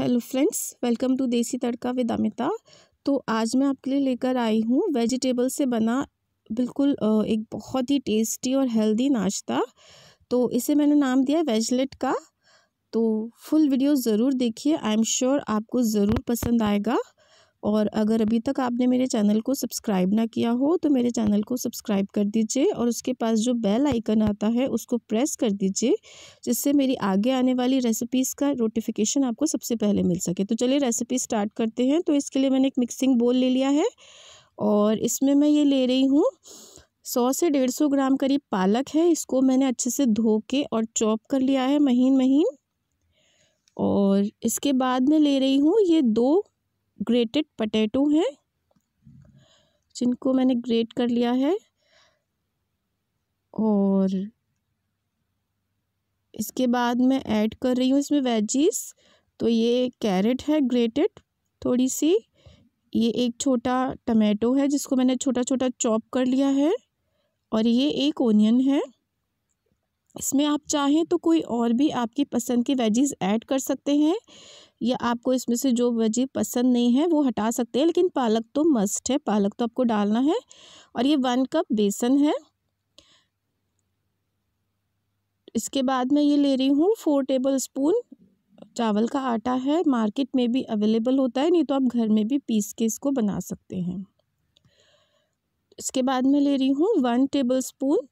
hello friends welcome to देसी तड़का with Amita तो आज मैं आपके लिए लेकर आई हूँ वेजिटेबल से बना बिल्कुल एक बहुत ही टेस्टी और हेल्दी नाश्ता तो इसे मैंने नाम दिया वेजलेट का तो फुल वीडियो ज़रूर देखिए आई एम श्योर आपको ज़रूर पसंद आएगा और अगर अभी तक आपने मेरे चैनल को सब्सक्राइब ना किया हो तो मेरे चैनल को सब्सक्राइब कर दीजिए और उसके पास जो बेल आइकन आता है उसको प्रेस कर दीजिए जिससे मेरी आगे आने वाली रेसिपीज़ का नोटिफिकेशन आपको सबसे पहले मिल सके तो चलिए रेसिपी स्टार्ट करते हैं तो इसके लिए मैंने एक मिक्सिंग बोल ले लिया है और इसमें मैं ये ले रही हूँ सौ से डेढ़ सौ ग्राम करीब पालक है इसको मैंने अच्छे से धो के और चॉप कर लिया है महीन महीन और इसके बाद मैं ले रही हूँ ये दो ग्रेटेड पटेटो हैं जिनको मैंने ग्रेट कर लिया है और इसके बाद मैं ऐड कर रही हूँ इसमें वेजीज तो ये कैरेट है ग्रेटेड थोड़ी सी ये एक छोटा टमाटो है जिसको मैंने छोटा छोटा चॉप कर लिया है और ये एक ओनियन है इसमें आप चाहें तो कोई और भी आपकी पसंद की वेजीज ऐड कर सकते हैं या आपको इसमें से जो वजी पसंद नहीं है वो हटा सकते हैं लेकिन पालक तो मस्ट है पालक तो आपको डालना है और ये वन कप बेसन है इसके बाद मैं ये ले रही हूँ फोर टेबल स्पून चावल का आटा है मार्केट में भी अवेलेबल होता है नहीं तो आप घर में भी पीस के इसको बना सकते हैं इसके बाद मैं ले रही हूँ one tablespoon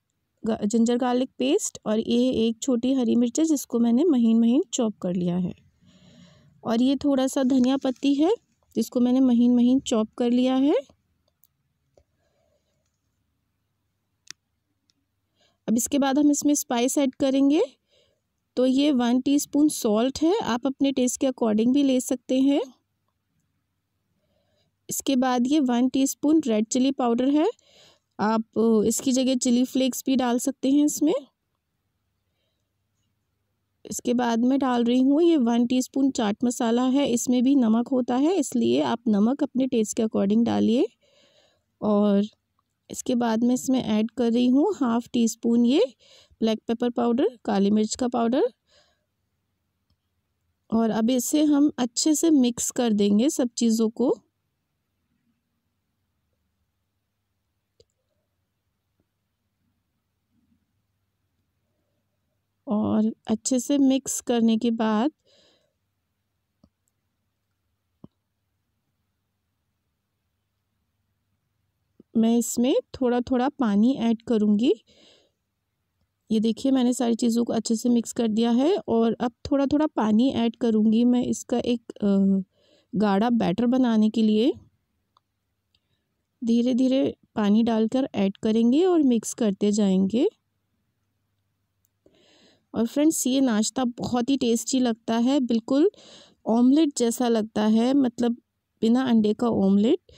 ginger garlic paste और ये एक छोटी हरी मिर्च है जिसको मैंने महीन महीन चॉप कर लिया है और ये थोड़ा सा धनिया पत्ती है जिसको मैंने महीन महीन चॉप कर लिया है अब इसके बाद हम इसमें स्पाइस ऐड करेंगे तो ये वन टीस्पून सॉल्ट है आप अपने टेस्ट के अकॉर्डिंग भी ले सकते हैं इसके बाद ये one teaspoon red chilli powder है आप इसकी जगह चिली फ्लेक्स भी डाल सकते हैं इसमें इसके बाद मैं डाल रही हूँ ये वन टीस्पून चाट मसाला है इसमें भी नमक होता है इसलिए आप नमक अपने टेस्ट के अकॉर्डिंग डालिए और इसके बाद में इसमें ऐड कर रही हूँ हाफ़ टी स्पून ये ब्लैक पेपर पाउडर काली मिर्च का पाउडर और अब इसे हम अच्छे से मिक्स कर देंगे सब चीज़ों को और अच्छे से मिक्स करने के बाद मैं इसमें थोड़ा थोड़ा पानी ऐड करूँगी ये देखिए मैंने सारी चीज़ों को अच्छे से मिक्स कर दिया है और अब थोड़ा थोड़ा पानी ऐड करूँगी मैं इसका एक गाढ़ा बैटर बनाने के लिए धीरे धीरे पानी डालकर ऐड करेंगे और मिक्स करते जाएंगे और फ्रेंड्स ये नाश्ता बहुत ही टेस्टी लगता है बिल्कुल ऑमलेट जैसा लगता है मतलब बिना अंडे का ऑमलेट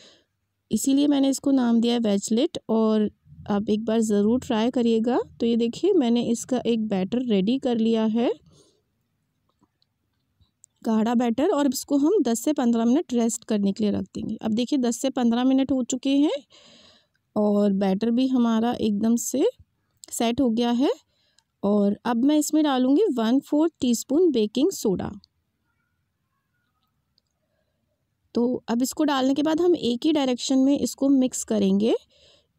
इसीलिए मैंने इसको नाम दिया है वेजलेट और आप एक बार ज़रूर ट्राई करिएगा तो ये देखिए मैंने इसका एक बैटर रेडी कर लिया है गाढ़ा बैटर और इसको हम 10 से 15 मिनट रेस्ट करने के लिए रख देंगे अब देखिए 10 से 15 मिनट हो चुके हैं और बैटर भी हमारा एकदम से सेट हो गया है और अब मैं इसमें डालूँगी one fourth teaspoon baking soda तो अब इसको डालने के बाद हम एक ही डायरेक्शन में इसको मिक्स करेंगे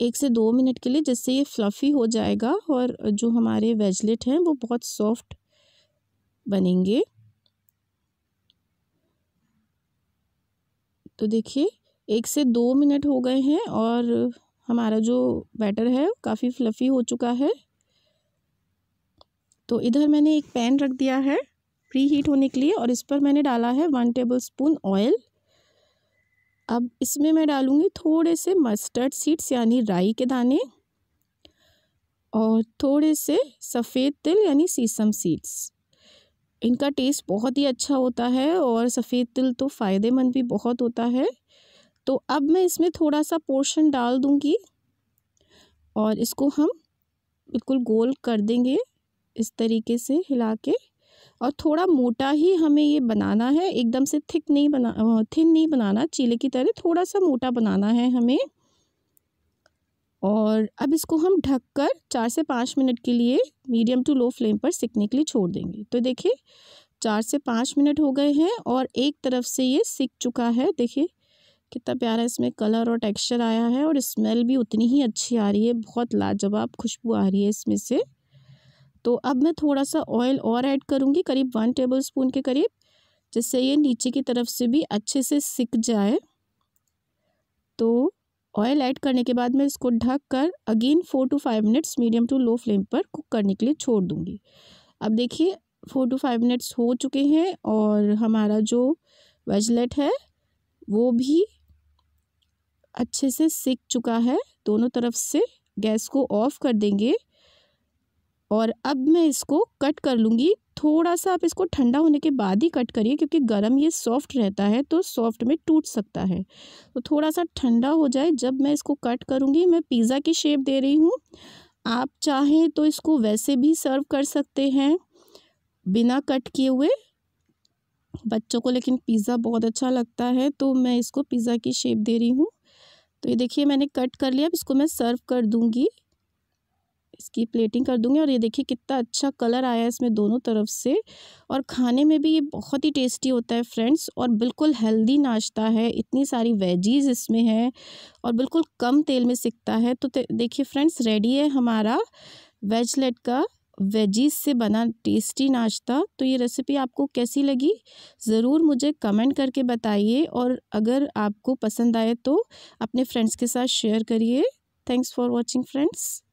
एक से दो मिनट के लिए जिससे ये फ्लफ़ी हो जाएगा और जो हमारे वेजलेट हैं वो बहुत सॉफ्ट बनेंगे तो देखिए एक से दो मिनट हो गए हैं और हमारा जो बैटर है काफ़ी फ्लफ़ी हो चुका है तो इधर मैंने एक पैन रख दिया है प्री हीट होने के लिए और इस पर मैंने डाला है वन टेबल स्पून ऑयल अब इसमें मैं डालूँगी थोड़े से मस्टर्ड सीड्स यानी राई के दाने और थोड़े से सफ़ेद तिल यानी सीसम सीड्स इनका टेस्ट बहुत ही अच्छा होता है और सफ़ेद तिल तो फ़ायदेमंद भी बहुत होता है तो अब मैं इसमें थोड़ा सा पोर्शन डाल दूँगी और इसको हम बिल्कुल गोल कर देंगे इस तरीके से हिला के और थोड़ा मोटा ही हमें ये बनाना है एकदम से थिक नहीं बना थिन नहीं बनाना चीले की तरह थोड़ा सा मोटा बनाना है हमें और अब इसको हम ढककर चार से पाँच मिनट के लिए मीडियम टू लो फ्लेम पर सिकने के लिए छोड़ देंगे तो देखिए चार से पाँच मिनट हो गए हैं और एक तरफ से ये सिक चुका है देखिए कितना प्यारा इसमें कलर और टेक्सचर आया है और स्मेल भी उतनी ही अच्छी आ रही है बहुत लाजवाब खुशबू आ रही है इसमें से तो अब मैं थोड़ा सा ऑयल और ऐड करूँगी करीब वन टेबल स्पून के करीब जिससे ये नीचे की तरफ से भी अच्छे से सिक जाए तो ऑयल ऐड करने के बाद मैं इसको ढक कर again four to five minutes medium to low flame पर कुक करने के लिए छोड़ दूँगी अब देखिए फोर टू फाइव मिनट्स हो चुके हैं और हमारा जो वेजलेट है वो भी अच्छे से सिक चुका है दोनों तरफ से गैस को ऑफ कर देंगे और अब मैं इसको कट कर लूँगी थोड़ा सा आप इसको ठंडा होने के बाद ही कट करिए क्योंकि गरम ये सॉफ्ट रहता है तो सॉफ्ट में टूट सकता है तो थोड़ा सा ठंडा हो जाए जब मैं इसको कट करूँगी मैं पिज़्ज़ा की शेप दे रही हूँ आप चाहें तो इसको वैसे भी सर्व कर सकते हैं बिना कट किए हुए बच्चों को लेकिन पिज़्ज़ा बहुत अच्छा लगता है तो मैं इसको पिज़्ज़ा की शेप दे रही हूँ तो ये देखिए मैंने कट कर लिया अब इसको मैं सर्व कर दूँगी इसकी प्लेटिंग कर दूँगी और ये देखिए कितना अच्छा कलर आया है इसमें दोनों तरफ से और खाने में भी ये बहुत ही टेस्टी होता है फ्रेंड्स और बिल्कुल हेल्दी नाश्ता है इतनी सारी वेजीज़ इसमें है और बिल्कुल कम तेल में सिकता है तो देखिए फ्रेंड्स रेडी है हमारा वेजलेट का वेजीज से बना टेस्टी नाश्ता तो ये रेसिपी आपको कैसी लगी ज़रूर मुझे कमेंट करके बताइए और अगर आपको पसंद आए तो अपने फ्रेंड्स के साथ शेयर करिए थैंक्स फॉर वॉचिंग फ्रेंड्स